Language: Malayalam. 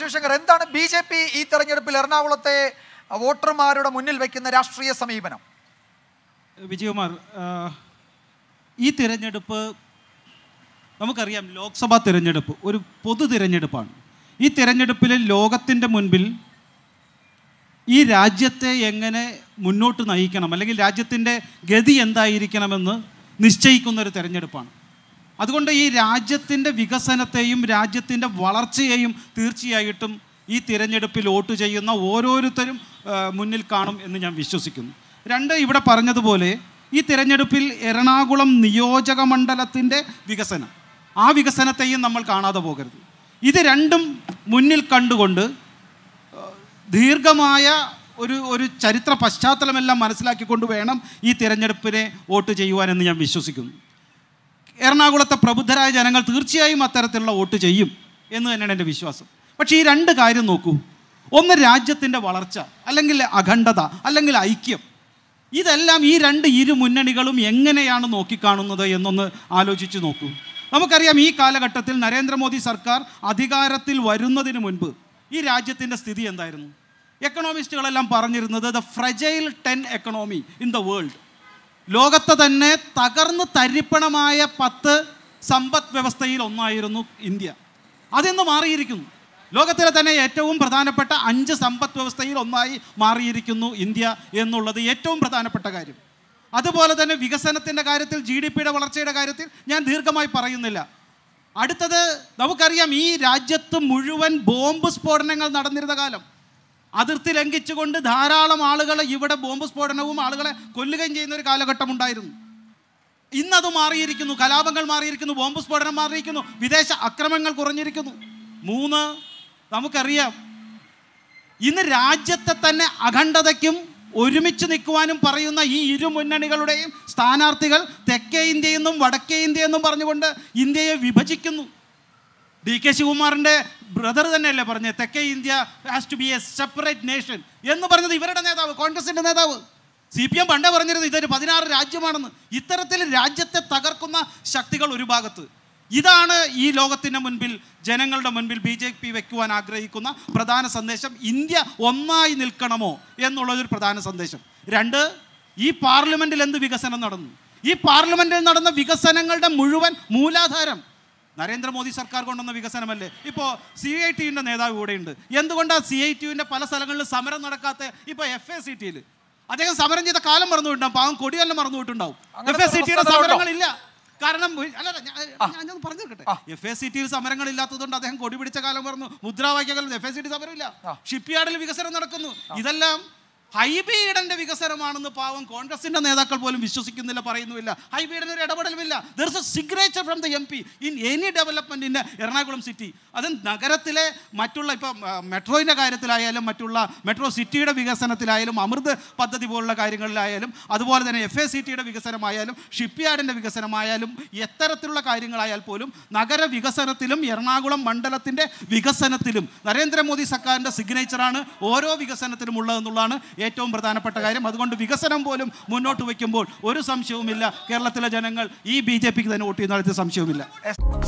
ശിവശങ്കർ എന്താണ് ബി ജെ പി ഈ തെരഞ്ഞെടുപ്പിൽ എറണാകുളത്തെ വോട്ടർമാരുടെ മുന്നിൽ വയ്ക്കുന്ന രാഷ്ട്രീയ സമീപനം വിജയകുമാർ ഈ തിരഞ്ഞെടുപ്പ് നമുക്കറിയാം ലോക്സഭാ തിരഞ്ഞെടുപ്പ് ഒരു പൊതു തിരഞ്ഞെടുപ്പാണ് ഈ തിരഞ്ഞെടുപ്പിൽ ലോകത്തിൻ്റെ മുൻപിൽ ഈ രാജ്യത്തെ എങ്ങനെ മുന്നോട്ട് നയിക്കണം അല്ലെങ്കിൽ രാജ്യത്തിൻ്റെ ഗതി എന്തായിരിക്കണമെന്ന് നിശ്ചയിക്കുന്ന ഒരു തിരഞ്ഞെടുപ്പാണ് അതുകൊണ്ട് ഈ രാജ്യത്തിൻ്റെ വികസനത്തെയും രാജ്യത്തിൻ്റെ വളർച്ചയെയും തീർച്ചയായിട്ടും ഈ തിരഞ്ഞെടുപ്പിൽ വോട്ട് ചെയ്യുന്ന ഓരോരുത്തരും മുന്നിൽ കാണും എന്ന് ഞാൻ വിശ്വസിക്കുന്നു രണ്ട് ഇവിടെ പറഞ്ഞതുപോലെ ഈ തിരഞ്ഞെടുപ്പിൽ എറണാകുളം നിയോജക മണ്ഡലത്തിൻ്റെ വികസനം ആ വികസനത്തെയും നമ്മൾ കാണാതെ പോകരുത് ഇത് രണ്ടും മുന്നിൽ കണ്ടുകൊണ്ട് ദീർഘമായ ഒരു ഒരു ചരിത്ര പശ്ചാത്തലമെല്ലാം മനസ്സിലാക്കിക്കൊണ്ട് വേണം ഈ തിരഞ്ഞെടുപ്പിനെ വോട്ട് ചെയ്യുവാനെന്ന് ഞാൻ വിശ്വസിക്കുന്നു എറണാകുളത്തെ പ്രബുദ്ധരായ ജനങ്ങൾ തീർച്ചയായും അത്തരത്തിലുള്ള വോട്ട് ചെയ്യും എന്ന് തന്നെയാണ് എൻ്റെ വിശ്വാസം പക്ഷേ ഈ രണ്ട് കാര്യം നോക്കൂ ഒന്ന് രാജ്യത്തിൻ്റെ വളർച്ച അല്ലെങ്കിൽ അഖണ്ഡത അല്ലെങ്കിൽ ഐക്യം ഇതെല്ലാം ഈ രണ്ട് ഇരു മുന്നണികളും എങ്ങനെയാണ് നോക്കിക്കാണുന്നത് എന്നൊന്ന് ആലോചിച്ച് നോക്കൂ നമുക്കറിയാം ഈ കാലഘട്ടത്തിൽ നരേന്ദ്രമോദി സർക്കാർ അധികാരത്തിൽ വരുന്നതിന് മുൻപ് ഈ രാജ്യത്തിൻ്റെ സ്ഥിതി എന്തായിരുന്നു എക്കണോമിസ്റ്റുകളെല്ലാം പറഞ്ഞിരുന്നത് the fragile ten economy in the world ലോകത്തെ തന്നെ തകർന്ന് തരിപ്പണമായ പത്ത് സമ്പദ് വ്യവസ്ഥയിൽ ഒന്നായിരുന്നു ഇന്ത്യ അതിന്ന് മാറിയിരിക്കുന്നു ലോകത്തിലെ തന്നെ ഏറ്റവും പ്രധാനപ്പെട്ട അഞ്ച് സമ്പദ് വ്യവസ്ഥയിൽ ഒന്നായി മാറിയിരിക്കുന്നു ഇന്ത്യ എന്നുള്ളത് ഏറ്റവും പ്രധാനപ്പെട്ട കാര്യം അതുപോലെ തന്നെ വികസനത്തിൻ്റെ കാര്യത്തിൽ ജി ഡി പിയുടെ വളർച്ചയുടെ കാര്യത്തിൽ ഞാൻ ദീർഘമായി പറയുന്നില്ല അടുത്തത് നമുക്കറിയാം ഈ രാജ്യത്ത് മുഴുവൻ ബോംബ് സ്ഫോടനങ്ങൾ നടന്നിരുന്ന കാലം അതിർത്തി ലംഘിച്ചുകൊണ്ട് ധാരാളം ആളുകൾ ഇവിടെ ബോംബ് സ്ഫോടനവും ആളുകളെ കൊല്ലുകയും ചെയ്യുന്ന ഒരു കാലഘട്ടം ഉണ്ടായിരുന്നു ഇന്നത് മാറിയിരിക്കുന്നു കലാപങ്ങൾ മാറിയിരിക്കുന്നു ബോംബ് സ്ഫോടനം മാറിയിരിക്കുന്നു വിദേശ അക്രമങ്ങൾ കുറഞ്ഞിരിക്കുന്നു മൂന്ന് നമുക്കറിയാം ഇന്ന് രാജ്യത്തെ തന്നെ അഖണ്ഡതയ്ക്കും ഒരുമിച്ച് നിൽക്കുവാനും പറയുന്ന ഈ ഇരു മുന്നണികളുടെയും സ്ഥാനാർത്ഥികൾ തെക്കേ ഇന്ത്യയെന്നും വടക്കേ ഇന്ത്യയെന്നും പറഞ്ഞുകൊണ്ട് ഇന്ത്യയെ വിഭജിക്കുന്നു ഡി കെ ശിവകുമാറിൻ്റെ ബ്രദർ തന്നെയല്ലേ പറഞ്ഞത് തെക്കേ India has to be a separate nation എന്ന് പറഞ്ഞത് ഇവരുടെ നേതാവ് കോൺഗ്രസിൻ്റെ നേതാവ് സി പി എം പണ്ടേ പറഞ്ഞിരുന്നു ഇതൊരു പതിനാറ് രാജ്യമാണെന്ന് ഇത്തരത്തിൽ രാജ്യത്തെ തകർക്കുന്ന ശക്തികൾ ഒരു ഭാഗത്ത് ഇതാണ് ഈ ലോകത്തിൻ്റെ മുൻപിൽ ജനങ്ങളുടെ മുൻപിൽ ബി ജെ പി വയ്ക്കുവാൻ ആഗ്രഹിക്കുന്ന പ്രധാന സന്ദേശം ഇന്ത്യ ഒന്നായി നിൽക്കണമോ എന്നുള്ളതൊരു പ്രധാന സന്ദേശം രണ്ട് ഈ പാർലമെൻറ്റിൽ എന്ത് വികസനം നടന്നു ഈ പാർലമെൻറ്റിൽ നടന്ന വികസനങ്ങളുടെ മുഴുവൻ മൂലാധാരം നരേന്ദ്രമോദി സർക്കാർ കൊണ്ടുവന്ന വികസനമല്ലേ ഇപ്പോൾ സി ഐ ടിയുടെ നേതാവ് കൂടെയുണ്ട് എന്തുകൊണ്ടാണ് സി ഐ ടിയുവിൻ്റെ പല സ്ഥലങ്ങളിലും സമരം നടക്കാത്ത ഇപ്പോൾ എഫ് എ സി ടിയിൽ അദ്ദേഹം സമരം ചെയ്ത കാലം മറന്നുവിട്ടുണ്ടാവും പാവം കൊടിയെല്ലാം മറന്നുവിട്ടുണ്ടാവും എഫ് എ സി ടിയുടെ സമരങ്ങളില്ല കാരണം അല്ല ഞാൻ പറഞ്ഞിരിക്കട്ടെ എഫ് എ സി ടിയിൽ സമരങ്ങൾ ഇല്ലാത്തതുകൊണ്ട് അദ്ദേഹം കൊടി പിടിച്ച കാലം പറഞ്ഞു മുദ്രാവാക്യങ്ങൾ എഫ് എ സി ടി സമരമില്ല ഷിപ്പ്യാർഡിൽ വികസനം നടക്കുന്നു ഇതെല്ലാം ഹൈബി വികസനമാണെന്ന് പാവം കോൺഗ്രസിന്റെ നേതാക്കൾ പോലും വിശ്വസിക്കുന്നില്ല പറയുന്നുമില്ല ഹൈബി ഈഡൻ ഒരു ഇടപെടലുമില്ല there's a signature from the M P in any development in Ernakulam city അത് നഗരത്തിലെ മറ്റുള്ള ഇപ്പം മെട്രോയിൻ്റെ കാര്യത്തിലായാലും മറ്റുള്ള മെട്രോ സിറ്റിയുടെ വികസനത്തിലായാലും അമൃത് പദ്ധതി പോലുള്ള കാര്യങ്ങളിലായാലും അതുപോലെ തന്നെ എഫ് എ സിറ്റിയുടെ വികസനമായാലും ഷിപ്പ് യാർഡിൻ്റെ വികസനമായാലും എത്തരത്തിലുള്ള കാര്യങ്ങളായാൽ പോലും നഗര വികസനത്തിലും എറണാകുളം മണ്ഡലത്തിൻ്റെ വികസനത്തിലും നരേന്ദ്രമോദി സർക്കാരിൻ്റെ സിഗ്നേച്ചറാണ് ഓരോ വികസനത്തിലും ഉള്ളതെന്നുള്ളതാണ് ഏറ്റവും പ്രധാനപ്പെട്ട കാര്യം അതുകൊണ്ട് വികസനം പോലും മുന്നോട്ട് വയ്ക്കുമ്പോൾ ഒരു സംശയവുമില്ല കേരളത്തിലെ ജനങ്ങൾ ഈ ബി ജെ പിക്ക് തന്നെ വോട്ട് ചെയ്യുന്ന സംശയവുമില്ല